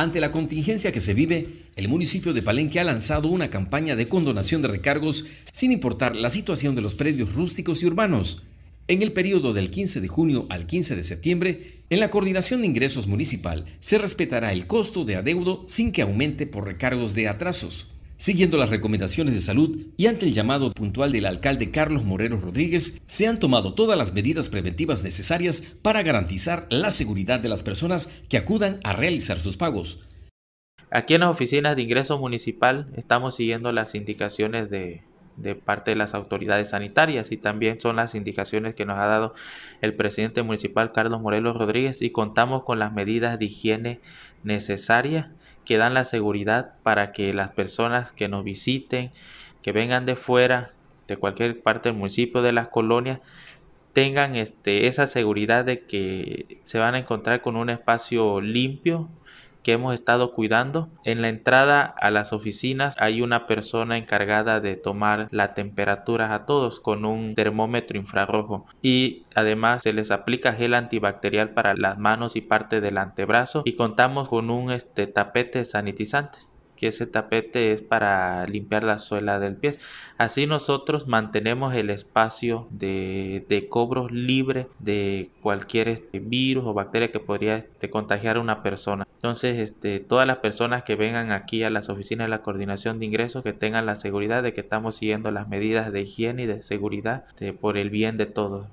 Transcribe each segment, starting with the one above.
Ante la contingencia que se vive, el municipio de Palenque ha lanzado una campaña de condonación de recargos sin importar la situación de los predios rústicos y urbanos. En el periodo del 15 de junio al 15 de septiembre, en la coordinación de ingresos municipal se respetará el costo de adeudo sin que aumente por recargos de atrasos. Siguiendo las recomendaciones de salud y ante el llamado puntual del alcalde Carlos Moreno Rodríguez, se han tomado todas las medidas preventivas necesarias para garantizar la seguridad de las personas que acudan a realizar sus pagos. Aquí en las oficinas de ingreso municipal estamos siguiendo las indicaciones de, de parte de las autoridades sanitarias y también son las indicaciones que nos ha dado el presidente municipal Carlos Morelos Rodríguez y contamos con las medidas de higiene necesarias que dan la seguridad para que las personas que nos visiten, que vengan de fuera, de cualquier parte del municipio, de las colonias, tengan este, esa seguridad de que se van a encontrar con un espacio limpio, que hemos estado cuidando. En la entrada a las oficinas hay una persona encargada de tomar la temperatura a todos con un termómetro infrarrojo y además se les aplica gel antibacterial para las manos y parte del antebrazo y contamos con un este, tapete sanitizante que ese tapete es para limpiar la suela del pie. Así nosotros mantenemos el espacio de, de cobros libre de cualquier este, virus o bacteria que podría este, contagiar a una persona. Entonces, este, todas las personas que vengan aquí a las oficinas de la coordinación de ingresos que tengan la seguridad de que estamos siguiendo las medidas de higiene y de seguridad este, por el bien de todos.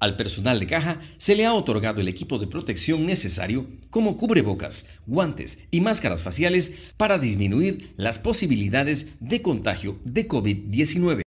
Al personal de caja se le ha otorgado el equipo de protección necesario como cubrebocas, guantes y máscaras faciales para disminuir las posibilidades de contagio de COVID-19.